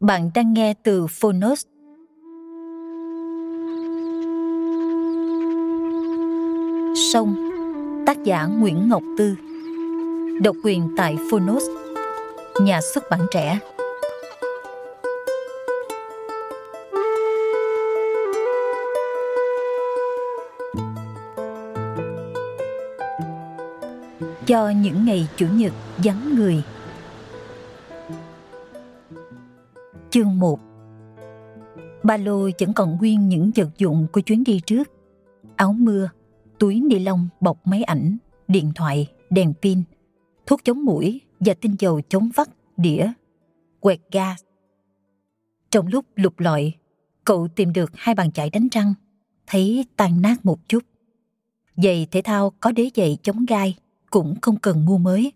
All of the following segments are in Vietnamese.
Bạn đang nghe từ Phonos. Sông, tác giả Nguyễn Ngọc Tư. Độc quyền tại Phonos. Nhà xuất bản trẻ. Cho những ngày chủ nhật vắng người Chương 1 Ba lô vẫn còn nguyên những vật dụng của chuyến đi trước. Áo mưa, túi ni lông bọc máy ảnh, điện thoại, đèn pin, thuốc chống mũi và tinh dầu chống vắt, đĩa, quẹt ga. Trong lúc lục lọi, cậu tìm được hai bàn chải đánh răng, thấy tan nát một chút. Giày thể thao có đế giày chống gai, cũng không cần mua mới.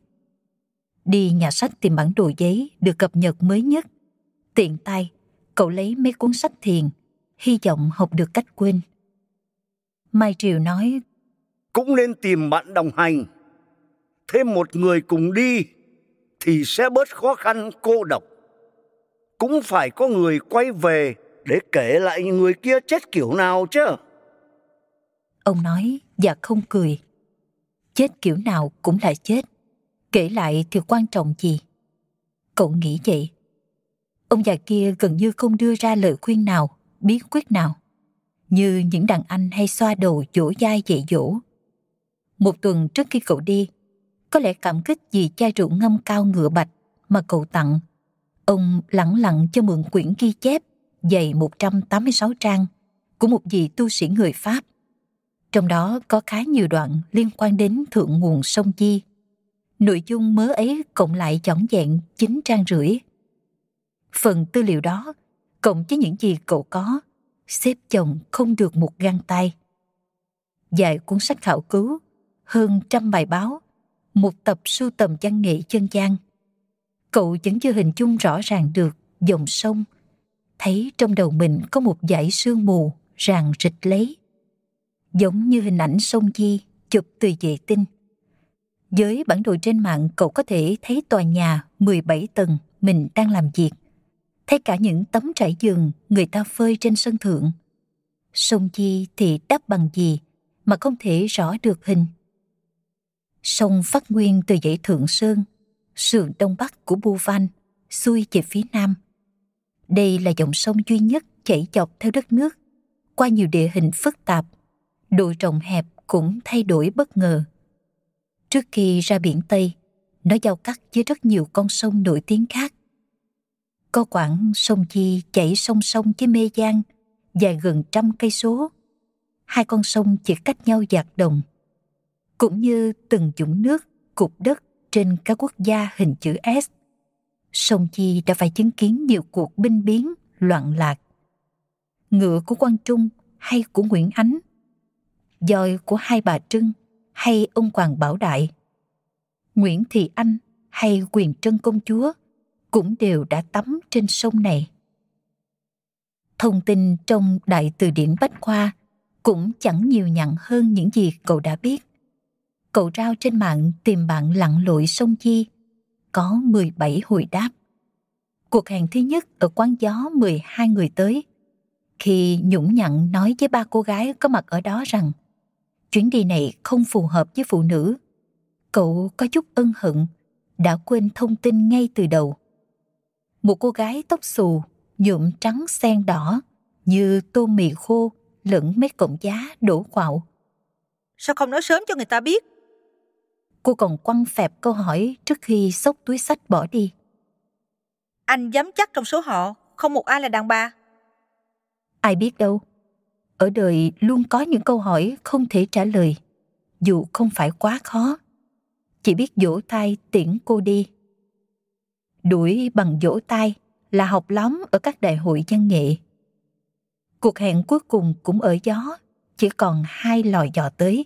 Đi nhà sách tìm bản đồ giấy được cập nhật mới nhất Tiện tay, cậu lấy mấy cuốn sách thiền, hy vọng học được cách quên. Mai Triều nói, Cũng nên tìm bạn đồng hành, thêm một người cùng đi thì sẽ bớt khó khăn cô độc. Cũng phải có người quay về để kể lại người kia chết kiểu nào chứ. Ông nói và dạ không cười. Chết kiểu nào cũng là chết. Kể lại thì quan trọng gì? Cậu nghĩ vậy ông già kia gần như không đưa ra lời khuyên nào, bí quyết nào. Như những đàn anh hay xoa đầu dỗ dai dạy dỗ. Một tuần trước khi cậu đi, có lẽ cảm kích vì chai rượu ngâm cao ngựa bạch mà cậu tặng. Ông lặng lặng cho mượn quyển ghi chép dày 186 trang của một vị tu sĩ người Pháp. Trong đó có khá nhiều đoạn liên quan đến thượng nguồn sông Di. Nội dung mớ ấy cộng lại chỏng vẹn chín trang rưỡi. Phần tư liệu đó, cộng với những gì cậu có, xếp chồng không được một găng tay. Dài cuốn sách khảo cứu, hơn trăm bài báo, một tập sưu tầm văn nghệ chân gian. Cậu vẫn chưa hình dung rõ ràng được dòng sông, thấy trong đầu mình có một dải sương mù ràng rịch lấy. Giống như hình ảnh sông Di chụp từ vệ tinh. Với bản đồ trên mạng cậu có thể thấy tòa nhà 17 tầng mình đang làm việc – thấy cả những tấm trải giường người ta phơi trên sân thượng. Sông chi thì đắp bằng gì mà không thể rõ được hình. Sông phát nguyên từ dãy Thượng Sơn, sườn đông bắc của Bu Van, xuôi về phía nam. Đây là dòng sông duy nhất chảy dọc theo đất nước, qua nhiều địa hình phức tạp, độ rộng hẹp cũng thay đổi bất ngờ. Trước khi ra biển Tây, nó giao cắt với rất nhiều con sông nổi tiếng khác có quãng sông chi chảy song song với Mê Giang, dài gần trăm cây số. Hai con sông chỉ cách nhau dạt đồng. Cũng như từng dũng nước, cục đất trên các quốc gia hình chữ S. Sông chi đã phải chứng kiến nhiều cuộc binh biến, loạn lạc. Ngựa của Quang Trung hay của Nguyễn Ánh, dòi của hai bà Trưng hay ông Hoàng Bảo Đại, Nguyễn Thị Anh hay quyền trân công chúa – cũng đều đã tắm trên sông này. Thông tin trong Đại Từ điển Bách Khoa cũng chẳng nhiều nhặn hơn những gì cậu đã biết. Cậu trao trên mạng tìm bạn lặn lội sông Chi, có 17 hồi đáp. Cuộc hẹn thứ nhất ở quán gió 12 người tới, khi nhũng nhặn nói với ba cô gái có mặt ở đó rằng chuyến đi này không phù hợp với phụ nữ. Cậu có chút ân hận, đã quên thông tin ngay từ đầu một cô gái tóc xù, nhuộm trắng sen đỏ, như tô mì khô lẫn mấy cọng giá đổ quạo. Sao không nói sớm cho người ta biết? Cô còn quăng phẹp câu hỏi trước khi xốc túi sách bỏ đi. Anh dám chắc trong số họ không một ai là đàn bà. Ai biết đâu. Ở đời luôn có những câu hỏi không thể trả lời, dù không phải quá khó. Chỉ biết vỗ tay tiễn cô đi đuổi bằng vỗ tay là học lóng ở các đại hội văn nghệ. Cuộc hẹn cuối cùng cũng ở gió, chỉ còn hai lò dò tới.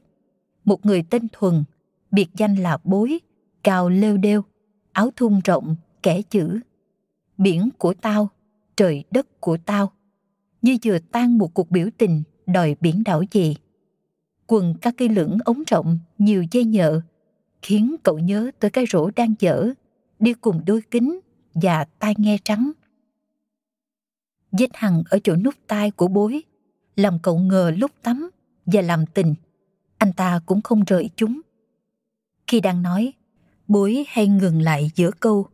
Một người tên Thuần, biệt danh là Bối, cao lêu đêu, áo thun rộng, kẻ chữ. Biển của tao, trời đất của tao. Như vừa tan một cuộc biểu tình đòi biển đảo gì. Quần các cây lưỡng ống rộng, nhiều dây nhợ, khiến cậu nhớ tới cái rổ đang dở đi cùng đôi kính và tai nghe trắng. Vết hằn ở chỗ nút tai của bối làm cậu ngờ lúc tắm và làm tình, anh ta cũng không rời chúng. Khi đang nói, bối hay ngừng lại giữa câu,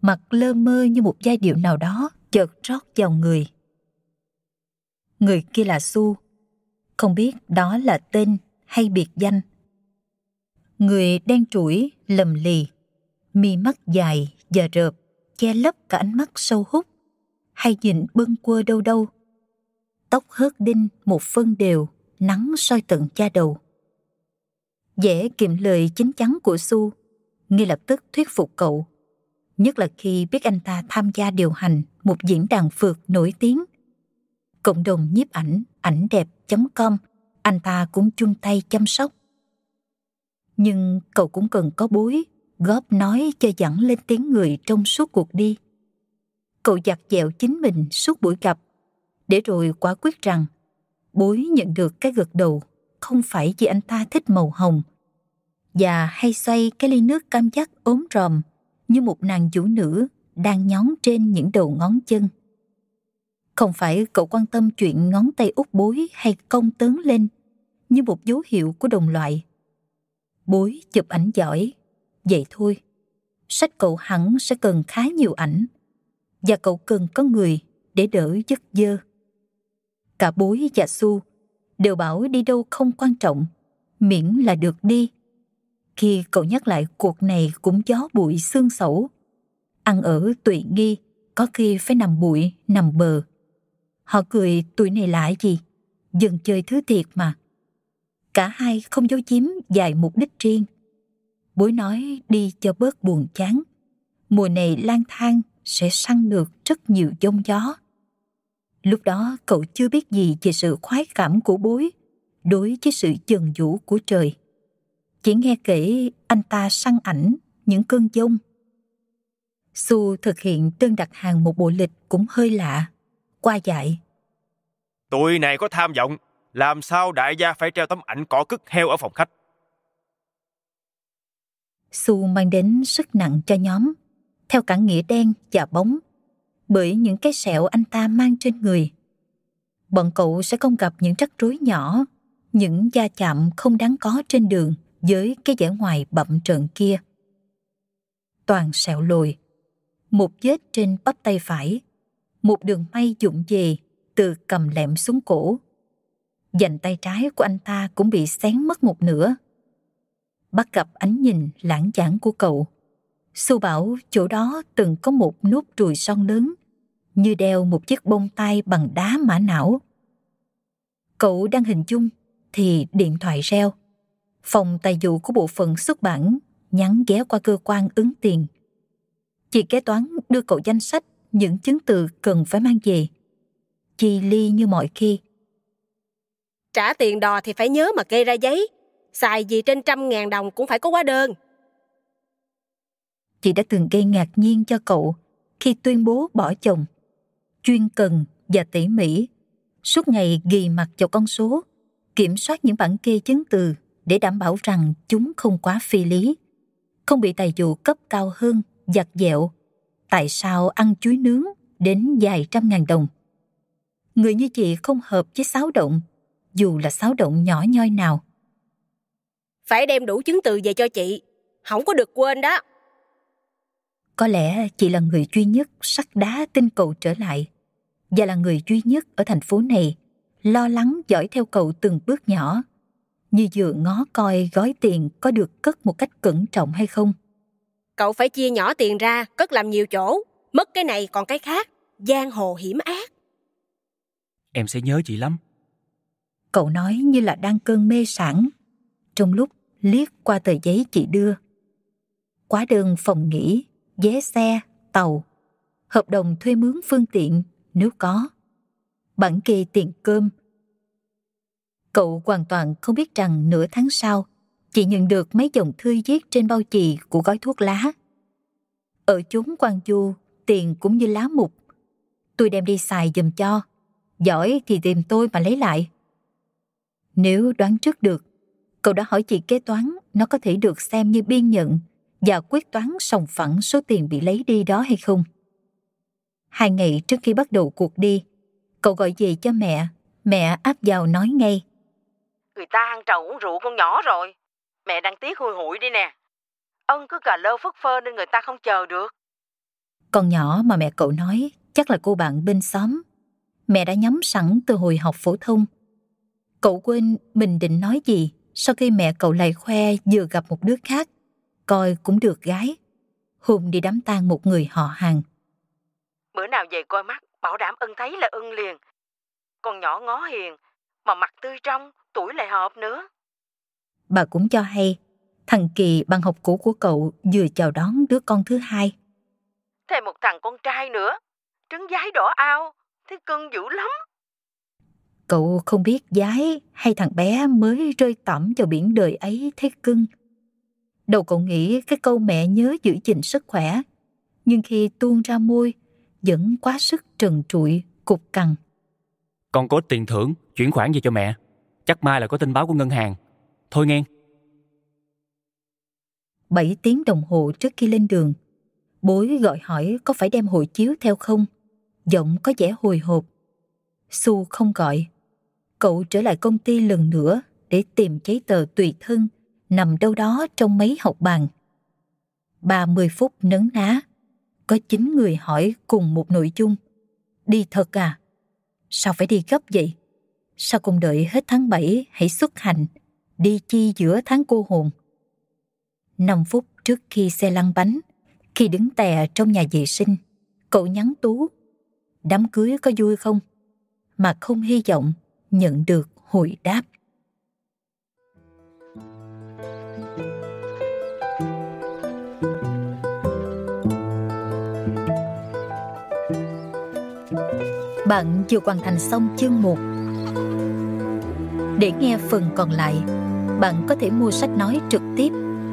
mặt lơ mơ như một giai điệu nào đó chợt rót vào người. Người kia là Su, không biết đó là tên hay biệt danh. Người đen trũi, lầm lì, mi mắt dài và rợp che lấp cả ánh mắt sâu hút hay nhìn bưng quơ đâu đâu tóc hớt đinh một phân đều nắng soi tận da đầu dễ kiệm lời chính chắn của su ngay lập tức thuyết phục cậu nhất là khi biết anh ta tham gia điều hành một diễn đàn phượt nổi tiếng cộng đồng nhiếp ảnh ảnh đẹp com anh ta cũng chung tay chăm sóc nhưng cậu cũng cần có bối góp nói cho dẫn lên tiếng người trong suốt cuộc đi. Cậu giặt dẹo chính mình suốt buổi gặp, để rồi quả quyết rằng bối nhận được cái gật đầu không phải vì anh ta thích màu hồng và hay xoay cái ly nước cam giác ốm ròm như một nàng vũ nữ đang nhón trên những đầu ngón chân. Không phải cậu quan tâm chuyện ngón tay út bối hay cong tướng lên như một dấu hiệu của đồng loại. Bối chụp ảnh giỏi, Vậy thôi, sách cậu hẳn sẽ cần khá nhiều ảnh và cậu cần có người để đỡ giấc dơ. Cả bối và Su đều bảo đi đâu không quan trọng, miễn là được đi. Khi cậu nhắc lại cuộc này cũng gió bụi xương sẩu, ăn ở tùy nghi, có khi phải nằm bụi, nằm bờ. Họ cười tuổi này lại gì, dừng chơi thứ thiệt mà. Cả hai không giấu chiếm dài mục đích riêng – Bối nói đi cho bớt buồn chán. Mùa này lang thang sẽ săn được rất nhiều giông gió. Lúc đó cậu chưa biết gì về sự khoái cảm của bối đối với sự trần vũ của trời. Chỉ nghe kể anh ta săn ảnh những cơn giông. Su thực hiện đơn đặt hàng một bộ lịch cũng hơi lạ. Qua dạy. Tụi này có tham vọng, làm sao đại gia phải treo tấm ảnh cỏ cứt heo ở phòng khách? Su mang đến sức nặng cho nhóm, theo cả nghĩa đen và bóng, bởi những cái sẹo anh ta mang trên người. Bọn cậu sẽ không gặp những rắc rối nhỏ, những gia chạm không đáng có trên đường với cái vẻ ngoài bậm trợn kia. Toàn sẹo lồi, một vết trên bắp tay phải, một đường may dụng về từ cầm lẹm xuống cổ. Dành tay trái của anh ta cũng bị xén mất một nửa bắt gặp ánh nhìn lãng giảng của cậu. Xu bảo chỗ đó từng có một nốt ruồi son lớn, như đeo một chiếc bông tai bằng đá mã não. Cậu đang hình dung thì điện thoại reo. Phòng tài vụ của bộ phận xuất bản nhắn ghé qua cơ quan ứng tiền. Chị kế toán đưa cậu danh sách những chứng từ cần phải mang về. Chi ly như mọi khi. Trả tiền đò thì phải nhớ mà kê ra giấy. Xài gì trên trăm ngàn đồng cũng phải có hóa đơn. Chị đã từng gây ngạc nhiên cho cậu khi tuyên bố bỏ chồng. Chuyên cần và tỉ mỉ, suốt ngày ghi mặt vào con số, kiểm soát những bản kê chứng từ để đảm bảo rằng chúng không quá phi lý, không bị tài vụ cấp cao hơn, giặt dẹo. Tại sao ăn chuối nướng đến vài trăm ngàn đồng? Người như chị không hợp với xáo động, dù là xáo động nhỏ nhoi nào phải đem đủ chứng từ về cho chị không có được quên đó có lẽ chị là người duy nhất sắt đá tinh cậu trở lại và là người duy nhất ở thành phố này lo lắng dõi theo cậu từng bước nhỏ như vừa ngó coi gói tiền có được cất một cách cẩn trọng hay không cậu phải chia nhỏ tiền ra cất làm nhiều chỗ mất cái này còn cái khác giang hồ hiểm ác em sẽ nhớ chị lắm cậu nói như là đang cơn mê sản trong lúc liếc qua tờ giấy chị đưa. Quá đơn phòng nghỉ, vé xe, tàu, hợp đồng thuê mướn phương tiện nếu có, bản kê tiền cơm. Cậu hoàn toàn không biết rằng nửa tháng sau, chị nhận được mấy dòng thư viết trên bao chì của gói thuốc lá. Ở chúng quan du, tiền cũng như lá mục. Tôi đem đi xài dùm cho, giỏi thì tìm tôi mà lấy lại. Nếu đoán trước được, Cậu đã hỏi chị kế toán nó có thể được xem như biên nhận và quyết toán sòng phẳng số tiền bị lấy đi đó hay không. Hai ngày trước khi bắt đầu cuộc đi, cậu gọi về cho mẹ, mẹ áp vào nói ngay. Người ta ăn trầu uống rượu con nhỏ rồi, mẹ đang tiếc hùi hụi đi nè. Ân cứ cà lơ phất phơ nên người ta không chờ được. Con nhỏ mà mẹ cậu nói chắc là cô bạn bên xóm. Mẹ đã nhắm sẵn từ hồi học phổ thông. Cậu quên mình định nói gì sau khi mẹ cậu lại khoe vừa gặp một đứa khác, coi cũng được gái. Hùng đi đám tang một người họ hàng. Bữa nào về coi mắt, bảo đảm ân thấy là ưng liền. Con nhỏ ngó hiền, mà mặt tươi trong, tuổi lại hợp nữa. Bà cũng cho hay, thằng Kỳ bằng học cũ của cậu vừa chào đón đứa con thứ hai. Thêm một thằng con trai nữa, trứng giái đỏ ao, thấy cưng dữ lắm. Cậu không biết gái hay thằng bé mới rơi tẩm vào biển đời ấy thế cưng. Đầu cậu nghĩ cái câu mẹ nhớ giữ gìn sức khỏe, nhưng khi tuôn ra môi, vẫn quá sức trần trụi, cục cằn. Con có tiền thưởng, chuyển khoản về cho mẹ. Chắc mai là có tin báo của ngân hàng. Thôi nghe. bảy tiếng đồng hồ trước khi lên đường, bối gọi hỏi có phải đem hộ chiếu theo không. Giọng có vẻ hồi hộp. Su không gọi, cậu trở lại công ty lần nữa để tìm giấy tờ tùy thân nằm đâu đó trong mấy học bàn. 30 phút nấn ná, có chín người hỏi cùng một nội dung. Đi thật à? Sao phải đi gấp vậy? Sao cùng đợi hết tháng 7 hãy xuất hành, đi chi giữa tháng cô hồn? 5 phút trước khi xe lăn bánh, khi đứng tè trong nhà vệ sinh, cậu nhắn Tú. Đám cưới có vui không? Mà không hy vọng nhận được hồi đáp Bạn vừa hoàn thành xong chương 1 Để nghe phần còn lại Bạn có thể mua sách nói trực tiếp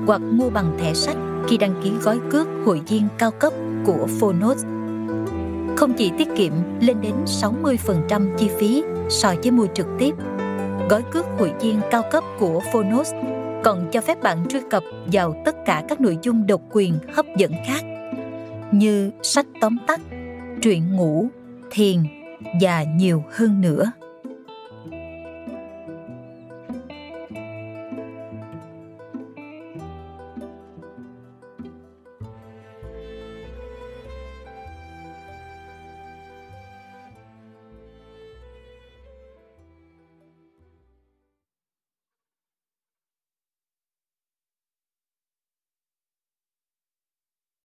Hoặc mua bằng thẻ sách Khi đăng ký gói cước hội viên cao cấp của Phonos Không chỉ tiết kiệm lên đến 60% chi phí so với mua trực tiếp. Gói cước hội viên cao cấp của Phonos còn cho phép bạn truy cập vào tất cả các nội dung độc quyền hấp dẫn khác như sách tóm tắt, truyện ngủ, thiền và nhiều hơn nữa.